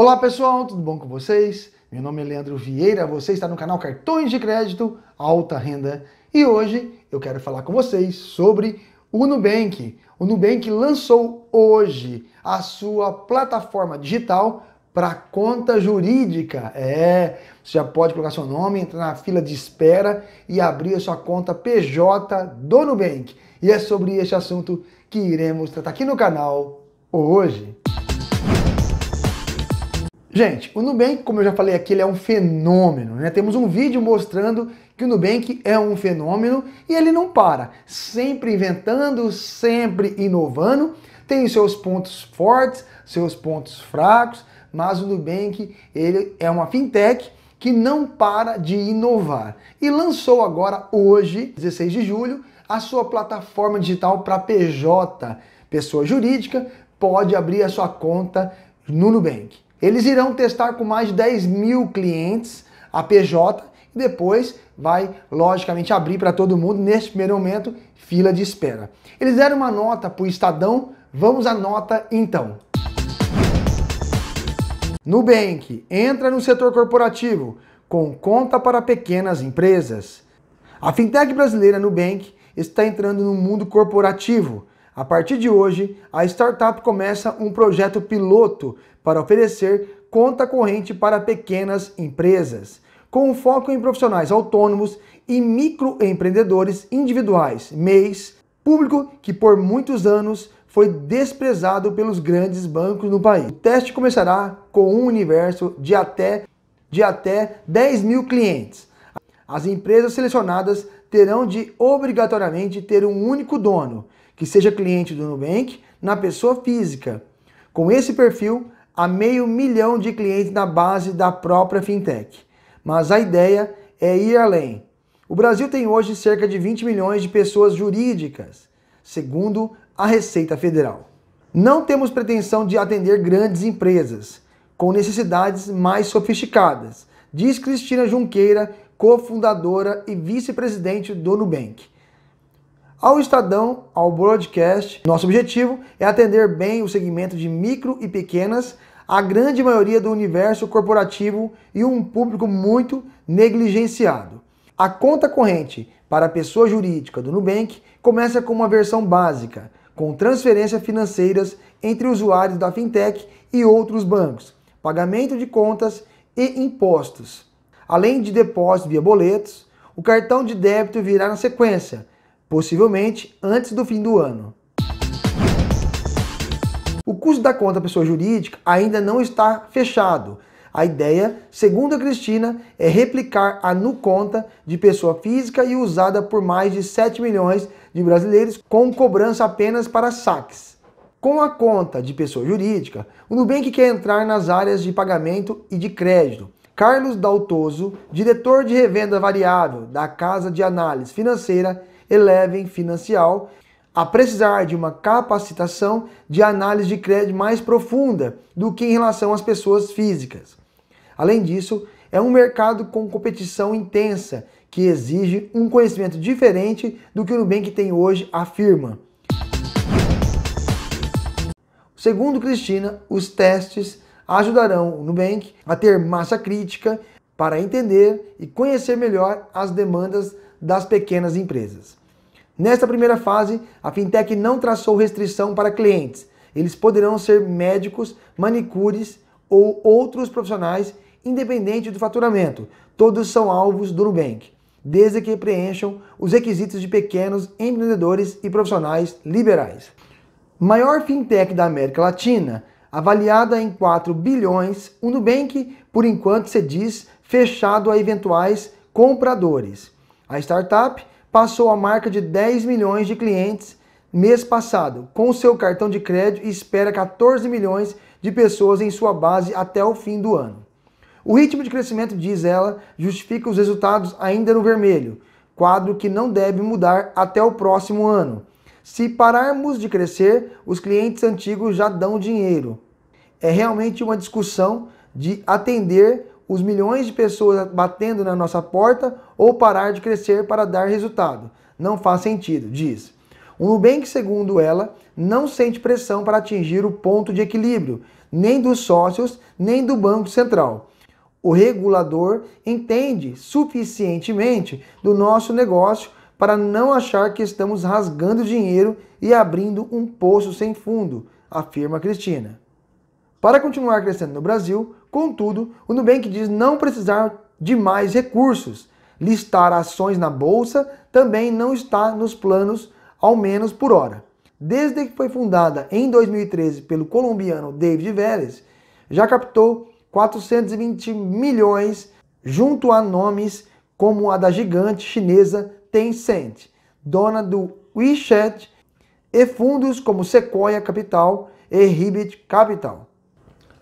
Olá pessoal, tudo bom com vocês? Meu nome é Leandro Vieira, você está no canal Cartões de Crédito Alta Renda e hoje eu quero falar com vocês sobre o Nubank. O Nubank lançou hoje a sua plataforma digital para conta jurídica. É, você já pode colocar seu nome, entrar na fila de espera e abrir a sua conta PJ do Nubank. E é sobre este assunto que iremos tratar aqui no canal hoje. Gente, o Nubank, como eu já falei aqui, ele é um fenômeno, né? Temos um vídeo mostrando que o Nubank é um fenômeno e ele não para, sempre inventando, sempre inovando, tem seus pontos fortes, seus pontos fracos, mas o Nubank, ele é uma fintech que não para de inovar. E lançou agora hoje, 16 de julho, a sua plataforma digital para PJ, pessoa jurídica, pode abrir a sua conta no Nubank. Eles irão testar com mais de 10 mil clientes a PJ e depois vai, logicamente, abrir para todo mundo, neste primeiro momento, fila de espera. Eles deram uma nota para o Estadão, vamos à nota então. Nubank entra no setor corporativo com conta para pequenas empresas. A fintech brasileira Nubank está entrando no mundo corporativo a partir de hoje, a startup começa um projeto piloto para oferecer conta corrente para pequenas empresas, com foco em profissionais autônomos e microempreendedores individuais, MEIs, público que por muitos anos foi desprezado pelos grandes bancos no país. O teste começará com um universo de até, de até 10 mil clientes. As empresas selecionadas terão de obrigatoriamente ter um único dono que seja cliente do Nubank na pessoa física. Com esse perfil, há meio milhão de clientes na base da própria fintech. Mas a ideia é ir além. O Brasil tem hoje cerca de 20 milhões de pessoas jurídicas, segundo a Receita Federal. Não temos pretensão de atender grandes empresas, com necessidades mais sofisticadas, diz Cristina Junqueira, cofundadora e vice-presidente do Nubank ao Estadão, ao broadcast. Nosso objetivo é atender bem o segmento de micro e pequenas, a grande maioria do universo corporativo e um público muito negligenciado. A conta corrente para a pessoa jurídica do Nubank começa com uma versão básica, com transferências financeiras entre usuários da fintech e outros bancos, pagamento de contas e impostos. Além de depósitos via boletos, o cartão de débito virá na sequência possivelmente antes do fim do ano. O custo da conta pessoa jurídica ainda não está fechado. A ideia, segundo a Cristina, é replicar a nu conta de pessoa física e usada por mais de 7 milhões de brasileiros com cobrança apenas para saques. Com a conta de pessoa jurídica, o Nubank quer entrar nas áreas de pagamento e de crédito. Carlos Daltoso, diretor de revenda variável da Casa de Análise Financeira, Eleven Financial a precisar de uma capacitação de análise de crédito mais profunda do que em relação às pessoas físicas. Além disso, é um mercado com competição intensa que exige um conhecimento diferente do que o Nubank tem hoje, afirma. Segundo Cristina, os testes ajudarão o Nubank a ter massa crítica para entender e conhecer melhor as demandas das pequenas empresas. Nesta primeira fase, a fintech não traçou restrição para clientes. Eles poderão ser médicos, manicures ou outros profissionais, independente do faturamento. Todos são alvos do Nubank, desde que preencham os requisitos de pequenos empreendedores e profissionais liberais. Maior fintech da América Latina, avaliada em 4 bilhões, o Nubank, por enquanto, se diz fechado a eventuais compradores. A startup passou a marca de 10 milhões de clientes mês passado, com seu cartão de crédito e espera 14 milhões de pessoas em sua base até o fim do ano. O ritmo de crescimento, diz ela, justifica os resultados ainda no vermelho, quadro que não deve mudar até o próximo ano. Se pararmos de crescer, os clientes antigos já dão dinheiro. É realmente uma discussão de atender os milhões de pessoas batendo na nossa porta ou parar de crescer para dar resultado. Não faz sentido, diz. O Nubank, segundo ela, não sente pressão para atingir o ponto de equilíbrio, nem dos sócios, nem do Banco Central. O regulador entende suficientemente do nosso negócio para não achar que estamos rasgando dinheiro e abrindo um poço sem fundo, afirma Cristina. Para continuar crescendo no Brasil, Contudo, o Nubank diz não precisar de mais recursos. Listar ações na bolsa também não está nos planos, ao menos por hora. Desde que foi fundada em 2013 pelo colombiano David Vélez, já captou 420 milhões junto a nomes como a da gigante chinesa Tencent, dona do WeChat, e fundos como Sequoia Capital e Ribbit Capital.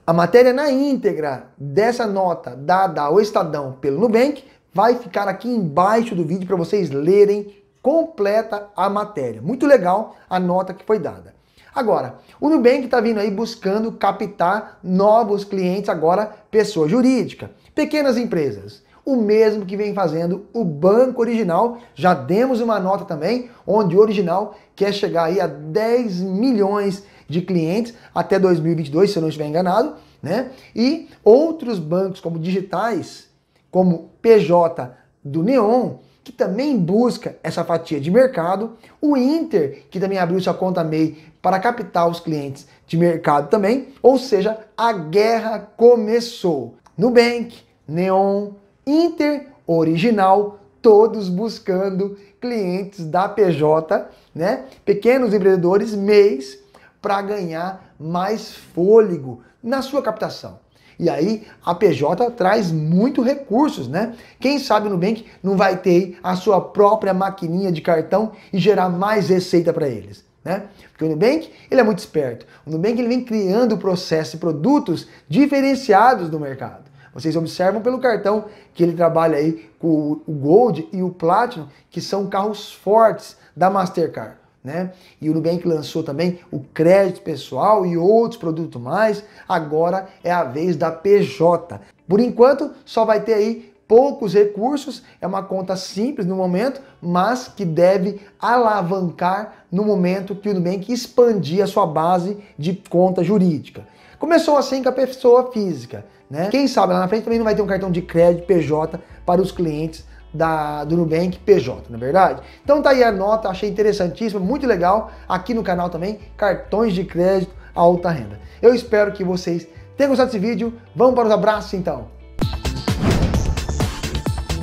A matéria na íntegra dessa nota dada ao Estadão pelo Nubank vai ficar aqui embaixo do vídeo para vocês lerem completa a matéria. Muito legal a nota que foi dada. Agora, o Nubank está vindo aí buscando captar novos clientes agora, pessoa jurídica, pequenas empresas o mesmo que vem fazendo o Banco Original. Já demos uma nota também, onde o Original quer chegar aí a 10 milhões de clientes até 2022, se eu não estiver enganado, né? E outros bancos como digitais, como PJ do Neon, que também busca essa fatia de mercado, o Inter, que também abriu sua conta MEI para captar os clientes de mercado também, ou seja, a guerra começou. Nubank, Neon, Inter, original, todos buscando clientes da PJ, né? Pequenos empreendedores, mês, para ganhar mais fôlego na sua captação. E aí a PJ traz muito recursos, né? Quem sabe o Nubank não vai ter a sua própria maquininha de cartão e gerar mais receita para eles. Né? Porque o Nubank ele é muito esperto. O Nubank ele vem criando processos e produtos diferenciados no mercado. Vocês observam pelo cartão que ele trabalha aí com o Gold e o Platinum, que são carros fortes da Mastercard. Né? E o Nubank lançou também o crédito pessoal e outros produtos mais. Agora é a vez da PJ. Por enquanto, só vai ter aí poucos recursos, é uma conta simples no momento, mas que deve alavancar no momento que o Nubank expandir a sua base de conta jurídica. Começou assim com a pessoa física, né? Quem sabe lá na frente também não vai ter um cartão de crédito PJ para os clientes da, do Nubank PJ, na é verdade? Então tá aí a nota, achei interessantíssima, muito legal. Aqui no canal também, cartões de crédito alta renda. Eu espero que vocês tenham gostado desse vídeo. Vamos para os abraços então.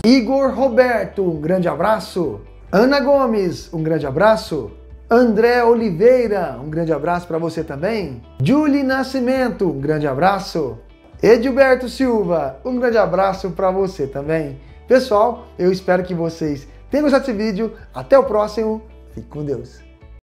Igor Roberto, um grande abraço. Ana Gomes, um grande abraço. André Oliveira, um grande abraço para você também. Julie Nascimento, um grande abraço. Edilberto Silva, um grande abraço para você também. Pessoal, eu espero que vocês tenham gostado desse vídeo. Até o próximo. Fique com Deus.